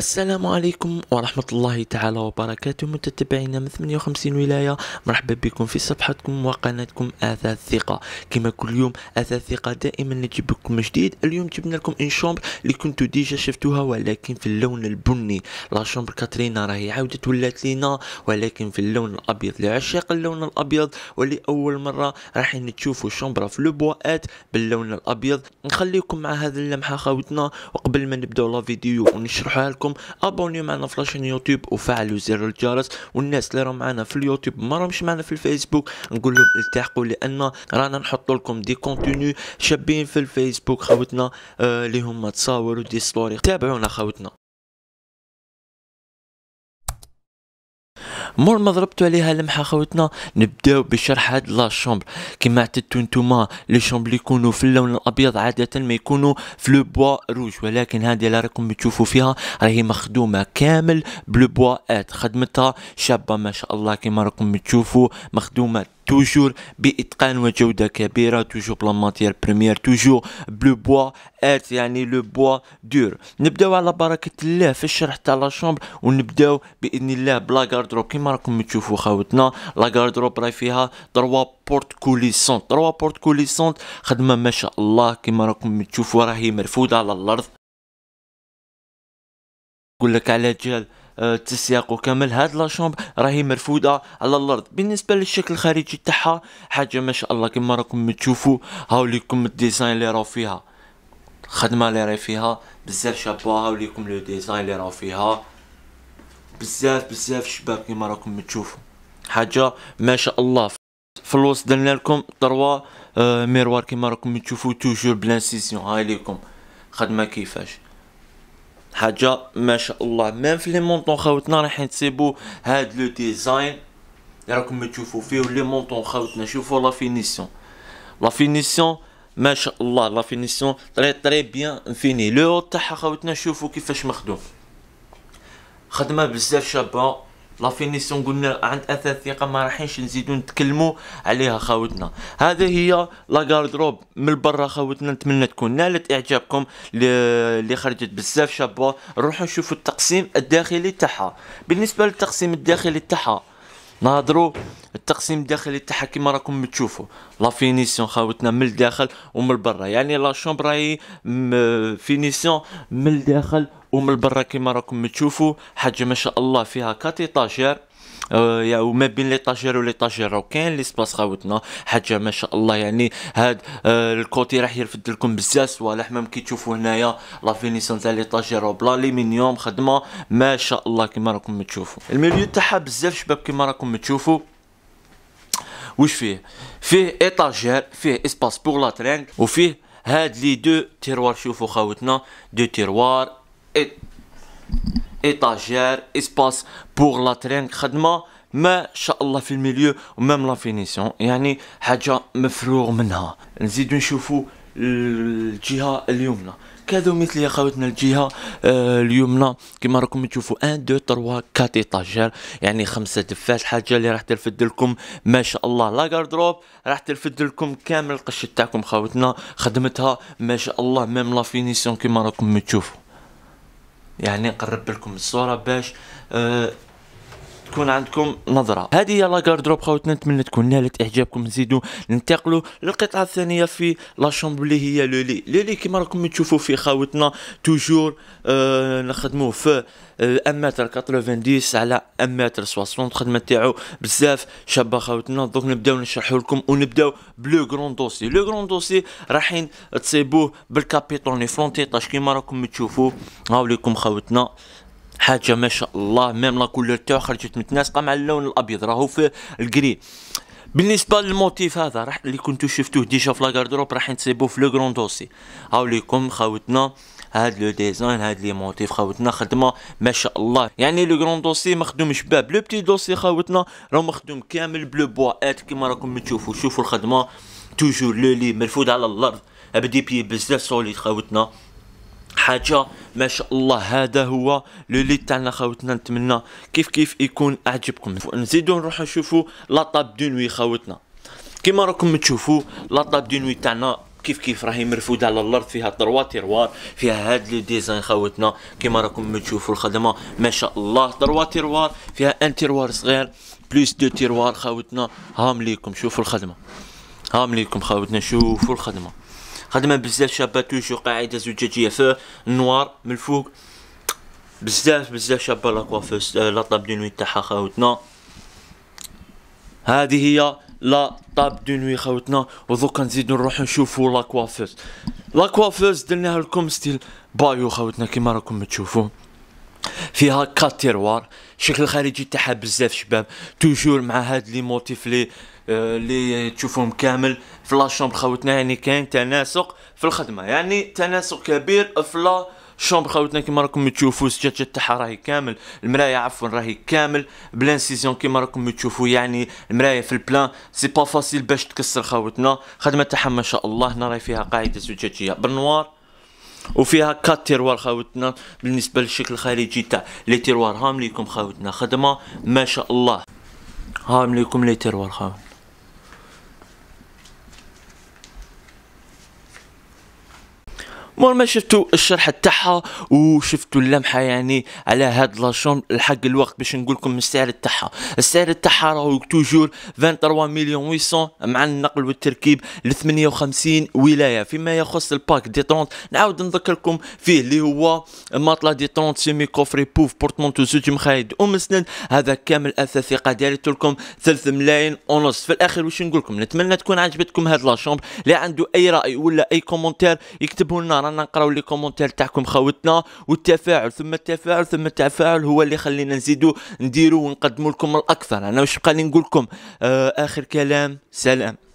السلام عليكم ورحمة الله تعالى وبركاته متتبعينا من 58 ولاية مرحبا بكم في صفحتكم وقناتكم أثاث ثقة كما كل يوم أثاث ثقة دائما نجيب لكم جديد اليوم جبنا لكم إن شومبر اللي كنتو ديجا شفتوها ولكن في اللون البني لا شومبر كاترينا راهي عاودة ولات لينا ولكن في اللون الأبيض لعشاق اللون الأبيض ولأول مرة رايحين نتشوفوا شومبرا في لوبوات باللون الأبيض نخليكم مع هذه اللمحة خاوتنا وقبل ما نبداو لا فيديو ونشرحها لكم تاعكم ابونيو معنا في لاشين يوتيوب وفعلوا زر الجرس والناس اللي راهم معنا في اليوتيوب ما راهمش معنا في الفيسبوك نقول لهم التحقوا لان رانا نحط لكم دي كونتينيو شابين في الفيسبوك خوتنا آه، اللي آه هما تصاور ودي ستوري تابعونا خوتنا مور ما ضربتو عليها لمحه خوتنا نبداو بشرح هاد لا شومبر كيما عتدتو نتوما لي شومبر اللي يكونوا في اللون الابيض عاده ما يكونوا في لو بوا روج ولكن هادي اللي راكم تشوفو فيها راهي مخدومه كامل بلو بوا ات خدمتها شابه ما شاء الله كيما راكم تشوفو مخدومه توجور باتقان وجوده كبيره توجور بلا ماتير بريمير توجور بلو بوا ارت يعني لو بوا دور نبداو على بركه الله في الشرح تاع لا شومبر ونبداو باذن الله بلا غاردروب كيما راكم تشوفوا خاوتنا لا غاردروب راهي فيها تروا بورت كوليسونت تروا بورت كوليسونت خدمه ما شاء الله كيما راكم تشوفوا راهي مرفوده على الارض نقول لك على جال التسياق آه، كامل هاد لا شومب راهي مرفوده على الارض بالنسبه للشكل الخارجي تاعها حاجه ما شاء الله كما راكم تشوفوا هاو ليكم الديزاين اللي راهو فيها الخدمه اللي راهي فيها بزاف شابوها ليكم لو ديزاين اللي راهو فيها بزاف بزاف شباب كما راكم تشوفوا حاجه ما شاء الله في الوسط درنا لكم تروا آه، ميروار كما راكم تشوفوا توجور بلانسيسيون هاي ليكم خدمه كيفاش حاجه ما شاء الله ما في لي مونطون خاوتنا راح نسيبو هاد لو ديزاين راكم تشوفوا فيه لي مونطون خاوتنا شوفوا لا فينيسيون لا فينيسيون ما شاء الله لا فينيسيون طري طري بيان فيني لو تاعها خاوتنا شوفوا كيفاش مخدوم خدمه بزاف شابه لا فينيسيون قلنا عند اثاث ثقه ما راحينش نزيدو نتكلموا عليها خاوتنا هذه هي لا غاردروب من برا خاوتنا نتمنى تكون نالت اعجابكم اللي خرجت بزاف شابه نروحو نشوفوا التقسيم الداخلي تاعها بالنسبه للتقسيم الداخلي تاعها نهضروا التقسيم الداخلي تاعها كيما راكم تشوفوا لا فينيسيون خاوتنا من الداخل ومن برا يعني لا شومبر راهي فينيسيون من الداخل ومن برا كما راكم تشوفوا حاجه ما شاء الله فيها كات آه، يا آه وما بين لي طاجير ولي طاجير راه كاين لي سباس خاوتنا حاجه ما شاء الله يعني هاد آه الكوتي راح يرفد لكم بزاف صوالح مام كي تشوفوا هنايا لا فينيسيون تاع لي طاجير بلا ليمينيوم خدمه ما شاء الله كما راكم تشوفوا الميليو تاعها بزاف شباب كما راكم تشوفوا واش فيه فيه ايطاجير فيه اسباس بور لا ترينغ وفيه هاد لي دو تيروار شوفوا خاوتنا دو تيروار ايطاجير اسباس بور لا ترينك خدمه ما شاء الله في الميليو ومام لا فينيسيون يعني حاجه مفروغ منها نزيدو نشوفو الجهه اليمنى كادو مثل يا خاوتنا الجهه اليمنى كما راكم تشوفوا 1 2 3 4 ايطاجير يعني خمسه دفات حاجه اللي راح تلفد لكم ما شاء الله لا غاردروب راح تلفد لكم كامل القش تاعكم خاوتنا خدمتها ما شاء الله ميم لا فينيسيون كما راكم تشوفوا يعني نقرب لكم الصوره باش آه تكون عندكم نظره هذه هي دروب خاوتنا نتمنى تكون نالت اعجابكم نزيدو ننتقلوا للقطعه الثانيه في لا اللي هي لولي لولي كيما كما راكم تشوفوا في خاوتنا توجور آه نخدموه في ام آه، متر 90 على ام متر 60 الخدمه تاعو بزاف شابه خاوتنا دوك نبداو نشرحو لكم ونبداو بلو غرون دوسي لو غرون دوسي رايحين تصيبوه بالكابيتوني فرونتي طاش كيما راكم تشوفوا هاو ليكم خاوتنا حاجه ما شاء الله ميم لا كولور تاعو خرجت متناسقه مع اللون الابيض راهو في الجري بالنسبه للموتيف هذا راح اللي كنتو شفتوه ديجا في لاكاردروب راح نسيبوه في لو كرون دوسي هاو ليكم خاوتنا هاد لو ديزاين هاد لي موتيف خاوتنا خدمه ما شاء الله يعني لو كرون دوسي مخدوم شباب لو بتي دوسي خاوتنا راه مخدوم كامل بلو بواات كيما راكم تشوفوا شوفوا الخدمه توجور لو لي مرفود على الارض بدي بي بزاف سوليد خاوتنا حاجه ما شاء الله هذا هو لو تاعنا خاوتنا نتمنى كيف كيف يكون اعجبكم نزيدو نروحو نشوفو لاطاب دو نوي خاوتنا كيما راكم تشوفو لاطاب دو نوي تاعنا كيف كيف راهي مرفوده على الارض فيها تروا تيروار فيها هاد لو ديزاين خاوتنا كيما راكم تشوفو الخدمه ما شاء الله تروا تيروار فيها ان تيروار صغير بلوس دو تيروار خاوتنا هام ليكم شوفوا الخدمه هام ليكم خاوتنا شوفوا الخدمه خدمه بزاف شابه توجور قاعده زجاجيه فو نوار من الفوق بزاف بزاف شابه لاكوافوس آه، لا طاب دو نوي تاعها خاوتنا هذه هي لا طاب دو نوي خاوتنا ودوكا نزيدو نروحو نشوفو لاكوافوس لاكوافوس درناها لكم ستيل بايو خاوتنا كيما راكم تشوفو فيها كاتيروار الشكل الخارجي تاعها بزاف شباب توجور مع هاد لي موتيف لي آه، اللي تشوفوهم كامل في لاشومبر خوتنا يعني كاين تناسق في الخدمه يعني تناسق كبير في لا شومبر خوتنا كيما راكم تشوفوا الزجاجه تاعها راهي كامل المرايه عفوا راهي كامل بلانسيزيون كيما راكم تشوفوا يعني المرايه في البلان سي با فاسيل باش تكسر خوتنا خدمه تاعها ما شاء الله هنا راهي فيها قاعده زجاجيه بالنوار وفيها كات تيروار خاوتنا بالنسبه للشكل الخارجي تاع لي تيروار هامليكم خاوتنا خدمه ما شاء الله هامليكم لي تيروار خاوتنا ما شفتوا الشرح تاعها وشفتوا اللمحه يعني على هاد لاشون الحق الوقت باش نقول لكم السعر تاعها السعر تاعها راهو توجور 23 مليون 800 مع النقل والتركيب ل 58 ولايه فيما يخص الباك دي 30 نعاود نذكركم فيه اللي هو ماطلا دي 30 سيمي كوفري بوف بورتمونتو زوج مخايد ومسند هذا كامل اثاثي قادر لكم 3 ملايين ونص في الاخر واش نقول لكم نتمنى تكون عجبتكم هاد لاشومبر اللي عنده اي راي ولا اي كومونتير يكتبه لنا رانا نقراو لي كومونتير تاعكم خاوتنا والتفاعل ثم التفاعل ثم التفاعل هو اللي خلينا نزيدو نديرو ونقدمو لكم الاكثر انا واش بقى لي نقول لكم آه اخر كلام سلام